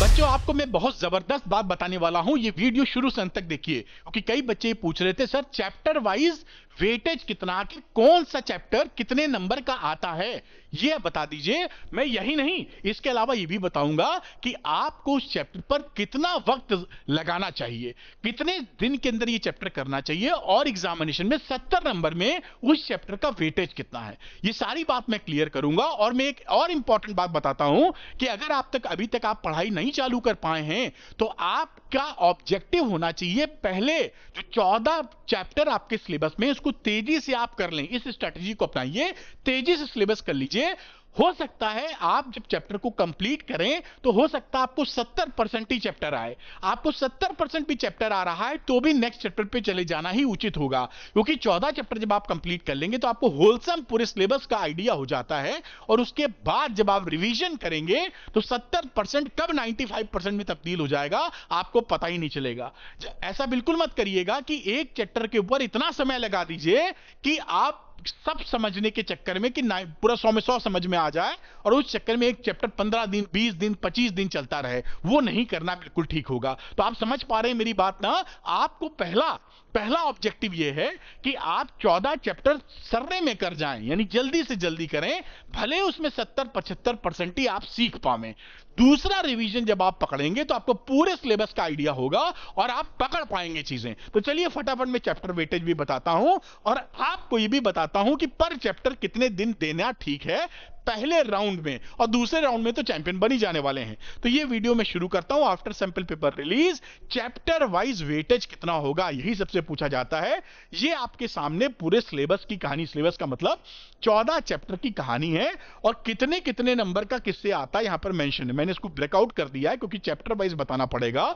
बच्चों आपको मैं बहुत जबरदस्त बात बताने वाला हूं ये वीडियो शुरू से अंत तक देखिए क्योंकि कई बच्चे पूछ रहे थे सर चैप्टर वाइज वेटेज कितना कि कौन सा चैप्टर कितने नंबर का आता है यह बता दीजिए मैं यही नहीं इसके अलावा यह भी बताऊंगा कि आपको उस चैप्टर पर कितना वक्त लगाना चाहिए कितने दिन के अंदर यह चैप्टर करना चाहिए और एग्जामिनेशन में सत्तर नंबर में उस चैप्टर का वेटेज कितना है यह सारी बात मैं क्लियर करूंगा और मैं एक और इंपॉर्टेंट बात बताता हूं कि अगर आप तक अभी तक आप पढ़ाई नहीं चालू कर पाए हैं तो आपका ऑब्जेक्टिव होना चाहिए पहले जो चौदह चैप्टर आपके सिलेबस में उसको उसको तेजी से आप कर लें इस स्ट्रेटेजी को अपनाइए तेजी से सिलेबस कर लीजिए हो सकता है आप जब चैप्टर को कंप्लीट करें तो हो सकता है आपको 70 परसेंट ही चैप्टर आए आपको 70 परसेंट भी चैप्टर आ रहा है तो भी नेक्स्ट चैप्टर पे चले जाना ही उचित होगा क्योंकि 14 चैप्टर जब आप कंप्लीट कर लेंगे तो आपको होलसम पूरे सिलेबस का आइडिया हो जाता है और उसके बाद जब आप रिविजन करेंगे तो सत्तर कब नाइन्टी में तब्दील हो जाएगा आपको पता ही नहीं चलेगा ऐसा बिल्कुल मत करिएगा कि एक चैप्टर के ऊपर इतना समय लगा दीजिए कि आप सब समझने के चक्कर में कि पूरा सौ में सौ समझ में आ जाए और उस चक्कर में एक चैप्टर पंद्रह दिन बीस दिन पच्चीस दिन चलता रहे वो नहीं करना बिल्कुल ठीक होगा तो आप समझ पा रहे हैं मेरी बात ना आपको पहला पहला ऑब्जेक्टिव ये है कि आप चौदह चैप्टर सर्रे में कर जाएं यानी जल्दी से जल्दी करें भले उसमें सत्तर पचहत्तर परसेंट ही आप सीख पावे दूसरा रिवीजन जब आप पकड़ेंगे तो आपको पूरे सिलेबस का आइडिया होगा और आप पकड़ पाएंगे चीजें तो चलिए फटाफट में चैप्टर वेटेज भी बताता हूं और आपको ये भी बताता चाहता हूं कि पर चैप्टर कितने दिन देना ठीक है पहले राउंड में और दूसरे राउंड में तो चैंपियन बन ही जाने वाले हैं तो ये वीडियो मैं शुरू करता हूं after sample paper release chapter wise weightage कितना होगा यही सबसे पूछा जाता है ये आपके सामने पूरे सिलेबस की कहानी सिलेबस का मतलब चौदह चैप्टर की कहानी है और कितने कितने नंबर का किससे आता है यहां पर मैंशन है मैंने इसको ब्रेकआउट कर दिया है क्योंकि चैप्टर वाइज बताना पड़ेगा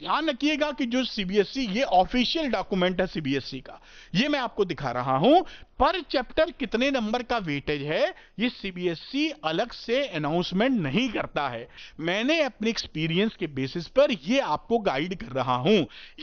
ध्यान रखिएगा कि जो सीबीएसई e, ये ऑफिशियल डॉक्यूमेंट है सीबीएसई e का ये मैं आपको दिखा रहा हूं पर चैप्टर कितने नंबर का वेटेज है ये सीबीएसई e अलग से अनाउंसमेंट नहीं करता है मैंने अपने एक्सपीरियंस के बेसिस पर ये आपको गाइड कर रहा हूं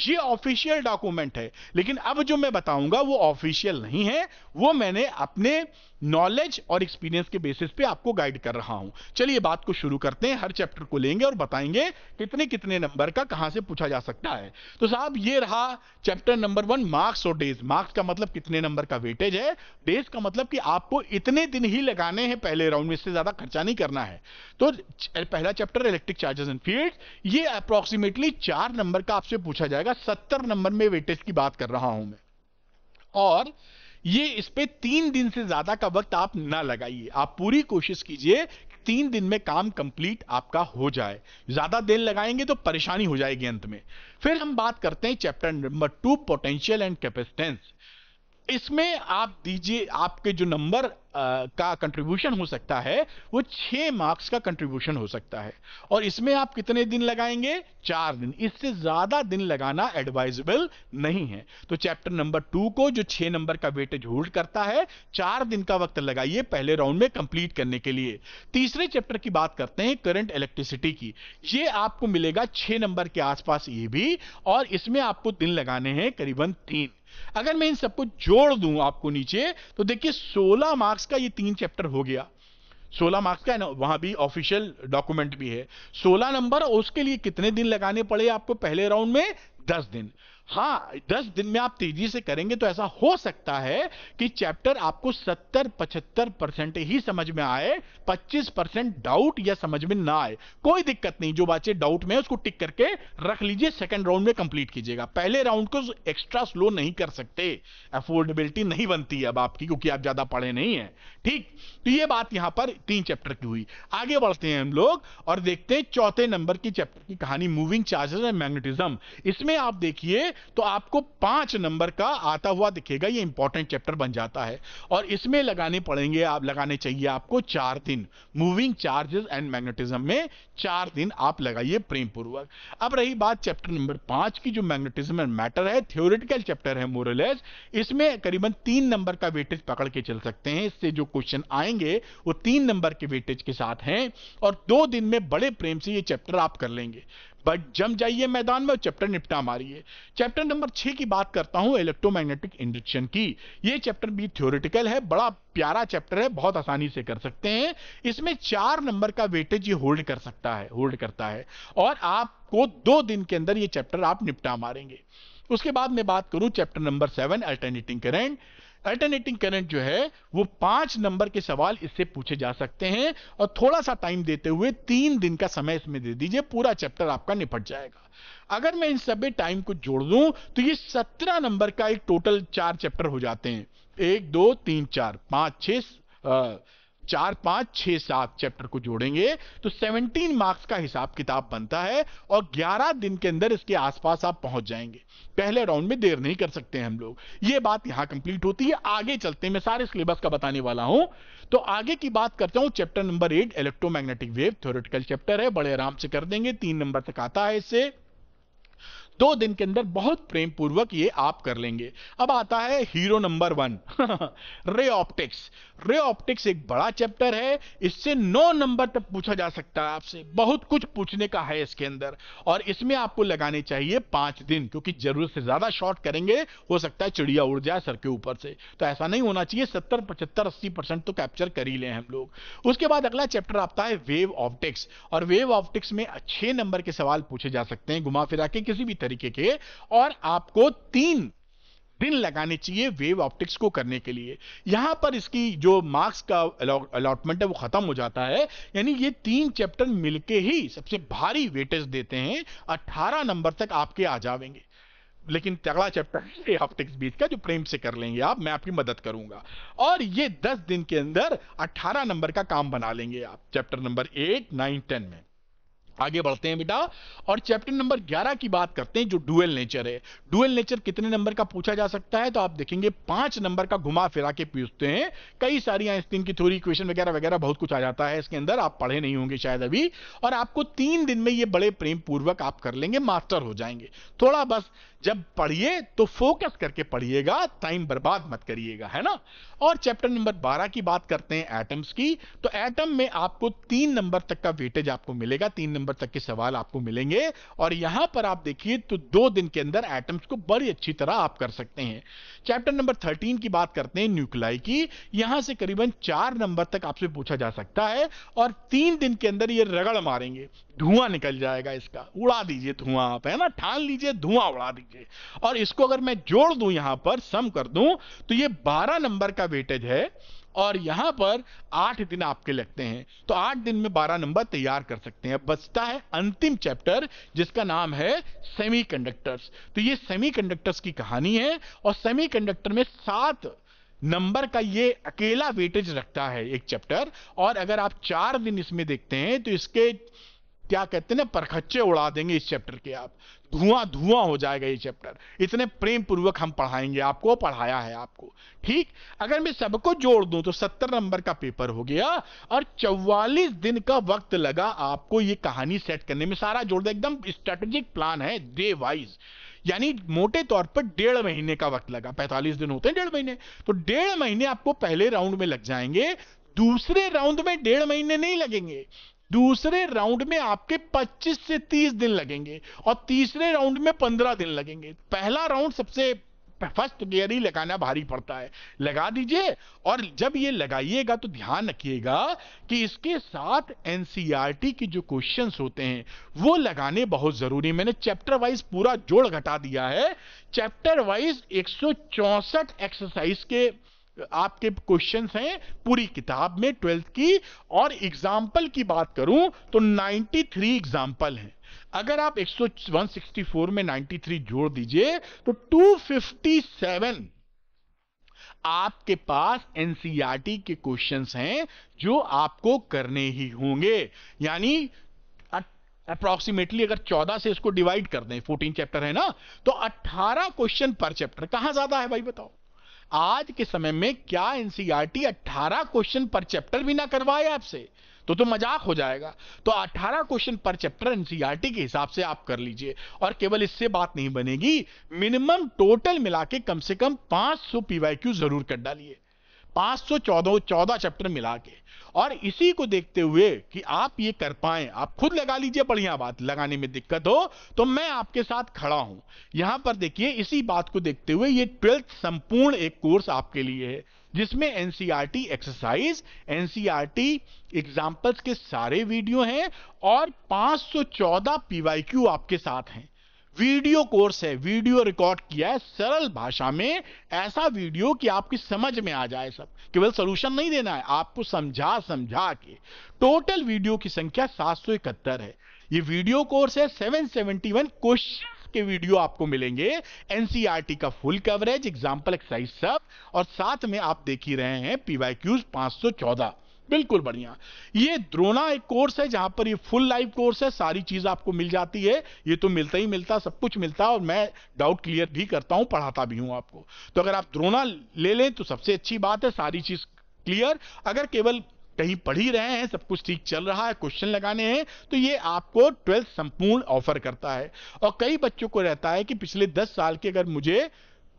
ये ऑफिशियल डॉक्यूमेंट है लेकिन अब जो मैं बताऊंगा वो ऑफिशियल नहीं है वो मैंने अपने नॉलेज और एक्सपीरियंस के बेसिस पे आपको गाइड कर रहा हूं चलिए बात को शुरू करते हैं हर चैप्टर को लेंगे और बताएंगे कितने कितने नंबर का कहां से पूछा जा सकता है तो साहब ये रहा चैप्टर नंबर वन मार्क्स और डेज मार्क्स का मतलब कितने नंबर का वेटेज है है डेज का मतलब कि आपको इतने दिन ही लगाने हैं पहले राउंड में इससे ज़्यादा खर्चा नहीं करना है तो पहला chapter electric charges and field ये अप्रोक्सीमेटली चार नंबर का आपसे पूछा जाएगा सत्तर नंबर में वेटेज की बात कर रहा हूं मैं और ये इस पर तीन दिन से ज्यादा का वक्त आप ना लगाइए आप पूरी कोशिश कीजिए तीन दिन में काम कंप्लीट आपका हो जाए ज्यादा देर लगाएंगे तो परेशानी हो जाएगी अंत में फिर हम बात करते हैं chapter number two potential and capacitance इसमें आप दीजिए आपके जो नंबर का कंट्रीब्यूशन हो सकता है वो छः मार्क्स का कंट्रीब्यूशन हो सकता है और इसमें आप कितने दिन लगाएंगे चार दिन इससे ज़्यादा दिन लगाना एडवाइजेबल नहीं है तो चैप्टर नंबर टू को जो छः नंबर का वेटेज होल्ड करता है चार दिन का वक्त लगाइए पहले राउंड में कंप्लीट करने के लिए तीसरे चैप्टर की बात करते हैं करंट इलेक्ट्रिसिटी की ये आपको मिलेगा छः नंबर के आसपास ये भी और इसमें आपको दिन लगाने हैं करीबन तीन अगर मैं इन सबको जोड़ दूं आपको नीचे तो देखिए 16 मार्क्स मार्क्स का ये तीन चैप्टर हो गया सोलह मार्क्स का है ना वहां भी ऑफिशियल डॉक्यूमेंट भी है सोलह नंबर उसके लिए कितने दिन लगाने पड़े आपको पहले राउंड में दस दिन हाँ दस दिन में आप तेजी से करेंगे तो ऐसा हो सकता है कि चैप्टर आपको सत्तर पचहत्तर परसेंट ही समझ में आए पच्चीस परसेंट डाउट या समझ में ना आए कोई दिक्कत नहीं जो बातें डाउट में उसको टिक करके रख लीजिए सेकंड राउंड में कंप्लीट कीजिएगा पहले राउंड को एक्स्ट्रा स्लो नहीं कर सकते अफोर्डेबिलिटी नहीं बनती अब आपकी क्योंकि आप ज्यादा पढ़े नहीं है ठीक तो ये बात यहां पर तीन चैप्टर की हुई आगे बढ़ते हैं हम लोग और देखते हैं चौथे नंबर की चैप्टर की कहानी मूविंग चार्जेस एंड मैग्नेटिज्म इसमें आप देखिए तो आपको पांच नंबर का आता हुआ दिखेगा ये इंपॉर्टेंट चैप्टर बन जाता है और इसमें लगाने पड़ेंगे आप लगाने चाहिए आपको चार दिन मूविंग चार्जेस एंड मैग्नेटिज्म में चार दिन आप लगाइए प्रेम पूर्वक अब रही बात चैप्टर नंबर पांच की जो मैग्नेटिज्म एंड मैटर है थ्योरिटिकल चैप्टर है मोरलेस इसमें करीबन तीन नंबर का वेटेज पकड़ के चल सकते हैं इससे जो क्वेश्चन आएंगे वो तीन नंबर के वेटेज के साथ हैं और दो दिन में बड़े प्रेम से ये चैप्टर आप कर लेंगे बट जम जाइए मैदान में और चैप्टर निपटा मारिए चैप्टर नंबर छह की बात करता हूं इलेक्ट्रोमैग्नेटिक इंडक्शन की यह चैप्टर भी थ्योरिटिकल है बड़ा प्यारा चैप्टर है बहुत आसानी से कर सकते हैं इसमें चार नंबर का वेटेज ये होल्ड कर सकता है होल्ड करता है और आपको दो दिन के अंदर यह चैप्टर आप निपटा मारेंगे उसके बाद मैं बात करूं chapter number seven alternating current alternating current जो है वो पांच नंबर के सवाल इससे पूछे जा सकते हैं और थोड़ा सा टाइम देते हुए तीन दिन का समय इसमें दे दीजिए पूरा चैप्टर आपका निपट जाएगा अगर मैं इन सभी टाइम को जोड़ दूं तो ये सत्रह नंबर का एक टोटल चार चैप्टर हो जाते हैं एक दो तीन चार पांच छह चार पांच छह सात चैप्टर को जोड़ेंगे तो 17 मार्क्स का हिसाब किताब बनता है और 11 दिन के अंदर इसके आसपास आप पहुंच जाएंगे पहले राउंड में देर नहीं कर सकते हम लोग ये बात यहां कंप्लीट होती है आगे चलते हैं मैं सारे सिलेबस का बताने वाला हूं तो आगे की बात करता हूं chapter number eight electromagnetic wave theoretical chapter है बड़े आराम से कर देंगे तीन नंबर तक आता है इससे दो दिन के अंदर बहुत प्रेम पूर्वक ये आप कर लेंगे अब आता है hero number one ray optics ray optics एक बड़ा चैप्टर है इससे नौ नंबर तक पूछा जा सकता है आपसे बहुत कुछ पूछने का है इसके अंदर और इसमें आपको लगाने चाहिए पांच दिन क्योंकि जरूरत से ज्यादा शॉर्ट करेंगे हो सकता है चिड़िया उड़ जाए सर के ऊपर से तो ऐसा नहीं होना चाहिए सत्तर पचहत्तर अस्सी परसेंट तो कैप्चर कर ही ले हम लोग उसके बाद अगला चैप्टर आता है वेव ऑप्टिक्स और वेव ऑप्टिक्स में छह नंबर के सवाल पूछे जा सकते हैं घुमा फिरा के किसी भी तरीके के और आपको तीन दिन लगाने चाहिए वेव ऑप्टिक्स को करने के लिए यहां पर इसकी जो मार्क्स का अलॉटमेंट है वो खत्म हो जाता है यानी ये तीन चैप्टर मिलके ही सबसे भारी वेटेज देते हैं 18 नंबर तक आपके आ जावेंगे लेकिन तगड़ा चैप्टर है ऑप्टिक्स बीच का जो प्रेम से कर लेंगे आप मैं आपकी मदद करूंगा और ये 10 दिन के अंदर 18 नंबर का काम बना लेंगे आप chapter number eight nine ten में आगे बढ़ते हैं बेटा और चैप्टर नंबर 11 की बात करते हैं जो डुअल नेचर है डुअल नेचर कितने नंबर का पूछा जा सकता है तो आप देखेंगे पांच नंबर का घुमा फिरा के पूछते हैं कई सारी आइंस्टीन की थ्योरी इक्वेशन वगैरह वगैरह बहुत कुछ आ जाता है इसके अंदर आप पढ़े नहीं होंगे शायद अभी और आपको तीन दिन में ये बड़े प्रेम पूर्वक आप कर लेंगे मास्टर हो जाएंगे थोड़ा बस जब पढ़िए तो फोकस करके पढ़िएगा टाइम बर्बाद मत करिएगा है ना और चैप्टर नंबर 12 की बात करते हैं एटम्स की तो एटम में आपको तीन नंबर तक का वेटेज आपको मिलेगा तीन नंबर नंबर तक के सवाल आपको मिलेंगे और यहां पर आप देखिए तो दो दिन के अंदर एटम्स को बड़ी अच्छी तरह आप कर सकते हैं चैप्टर नंबर थर्टीन की बात करते हैं न्यूक्लाई की यहां से करीबन चार नंबर तक आपसे पूछा जा सकता है और तीन दिन के अंदर ये रगड़ मारेंगे धुआं निकल जाएगा इसका उड़ा दीजिए धुआं आप है ना ठान लीजिए धुआं उड़ा दीजिए और इसको अगर मैं जोड़ दूं यहां पर सम कर दूं तो ये बारह नंबर का वेटेज है और यहां पर आठ दिन आपके लगते हैं तो आठ दिन में बारह नंबर तैयार कर सकते हैं बचता है अंतिम चैप्टर जिसका नाम है सेमी तो ये सेमी की कहानी है और सेमी में सात नंबर का ये अकेला वेटेज रखता है एक चैप्टर और अगर आप चार दिन इसमें देखते हैं तो इसके क्या कहते हैं ना परखच्चे उड़ा देंगे इस चैप्टर के आप धुआं धुआं हो जाएगा ये चैप्टर इतने प्रेम पूर्वक हम पढ़ाएंगे आपको पढ़ाया है आपको ठीक अगर मैं सबको जोड़ दूं तो सत्तर नंबर का पेपर हो गया और चौवालीस दिन का वक्त लगा आपको ये कहानी सेट करने में सारा जोड़ दे एकदम स्ट्रेटेजिक प्लान है डे वाइज यानी मोटे तौर पर डेढ़ महीने का वक्त लगा पैंतालीस दिन होते हैं डेढ़ महीने तो डेढ़ महीने आपको पहले राउंड में लग जाएंगे दूसरे राउंड में डेढ़ महीने नहीं लगेंगे दूसरे राउंड में आपके 25 से 30 दिन लगेंगे और तीसरे राउंड में 15 दिन लगेंगे पहला राउंड सबसे फर्स्ट गियर ही लगाना भारी पड़ता है लगा दीजिए और जब ये लगाइएगा तो ध्यान रखिएगा कि इसके साथ एनसीईआरटी e के जो क्वेश्चंस होते हैं वो लगाने बहुत जरूरी मैंने चैप्टर वाइज पूरा जोड़ घटा दिया है चैप्टर वाइज एक एक्सरसाइज के आपके क्वेश्चंस हैं पूरी किताब में ट्वेल्थ की और एग्जाम्पल की बात करूं तो 93 एग्जाम्पल हैं अगर आप 164 में 93 जोड़ दीजिए तो 257 आपके पास एनसीईआरटी e के क्वेश्चंस हैं जो आपको करने ही होंगे यानी अप्रोक्सीमेटली अगर 14 से इसको डिवाइड कर दें 14 चैप्टर है ना तो 18 क्वेश्चन पर चैप्टर कहां ज्यादा है भाई बताओ आज के समय में क्या एनसीईआरटी 18 क्वेश्चन पर चैप्टर भी ना करवाए आपसे तो तो मजाक हो जाएगा तो 18 क्वेश्चन पर चैप्टर एनसीईआरटी के हिसाब से आप कर लीजिए और केवल इससे बात नहीं बनेगी मिनिमम टोटल मिला के कम से कम 500 पीवाईक्यू जरूर कर डालिए 514 सौ चौदह चौदह चैप्टर मिला के और इसी को देखते हुए कि आप ये कर पाए आप खुद लगा लीजिए बढ़िया बात लगाने में दिक्कत हो तो मैं आपके साथ खड़ा हूं यहां पर देखिए इसी बात को देखते हुए ये ट्वेल्थ संपूर्ण एक कोर्स आपके लिए है जिसमें एनसीईआरटी एक्सरसाइज एनसीईआरटी एग्जांपल्स के सारे वीडियो हैं और 514 पीवाईक्यू आपके साथ हैं वीडियो कोर्स है वीडियो रिकॉर्ड किया है सरल भाषा में ऐसा वीडियो कि आपकी समझ में आ जाए सब केवल सोल्यूशन नहीं देना है आपको समझा समझा के टोटल वीडियो की संख्या सात है ये वीडियो कोर्स है 771 क्वेश्चन के वीडियो आपको मिलेंगे एनसीईआरटी e का फुल कवरेज एग्जाम्पल एक्सरसाइज सब और साथ में आप देख ही रहे हैं पीवाई क्यूज चौदह बिल्कुल बढ़िया ये द्रोणा एक कोर्स है जहां पर ये फुल लाइव कोर्स है सारी चीज आपको मिल जाती है ये तो मिलता ही मिलता सब कुछ मिलता और मैं डाउट क्लियर भी करता हूं पढ़ाता भी हूं आपको तो अगर आप द्रोणा ले लें तो सबसे अच्छी बात है सारी चीज क्लियर अगर केवल कहीं पढ़ ही रहे हैं सब कुछ ठीक चल रहा है क्वेश्चन लगाने हैं तो ये आपको ट्वेल्थ संपूर्ण ऑफर करता है और कई बच्चों को रहता है कि पिछले दस साल के अगर मुझे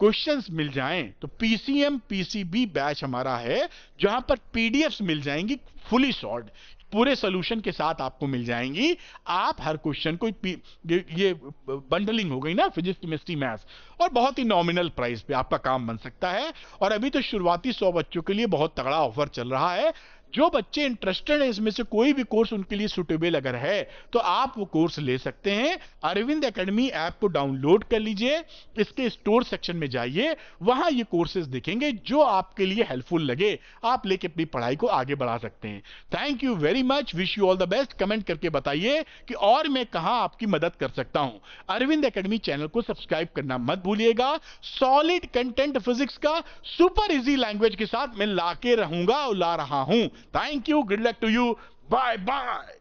क्वेश्चंस मिल जाएं तो पीसीएम पीसीबी बैच हमारा है जहां पर पीडीएफ्स मिल जाएंगी फुली सॉल्व पूरे सोल्यूशन के साथ आपको मिल जाएंगी आप हर क्वेश्चन को ये, ये बंडलिंग हो गई ना फिजिक्स केमिस्ट्री मैथ्स और बहुत ही नॉमिनल प्राइस पे आपका काम बन सकता है और अभी तो शुरुआती सौ बच्चों के लिए बहुत तगड़ा ऑफर चल रहा है जो बच्चे इंटरेस्टेड हैं इसमें से कोई भी कोर्स उनके लिए सुटेबल अगर है तो आप वो कोर्स ले सकते हैं अरविंद एकेडमी ऐप को डाउनलोड कर लीजिए इसके स्टोर सेक्शन में जाइए वहां ये कोर्सेज दिखेंगे जो आपके लिए हेल्पफुल लगे आप लेके अपनी पढ़ाई को आगे बढ़ा सकते हैं thank you very much wish you all the best comment करके बताइए कि और मैं कहा आपकी मदद कर सकता हूं अरविंद अकेडमी चैनल को सब्सक्राइब करना मत भूलिएगा सॉलिड कंटेंट फिजिक्स का सुपर इजी लैंग्वेज के साथ मैं लाके रहूंगा और ला रहा हूं Thank you. Good luck to you. Bye bye.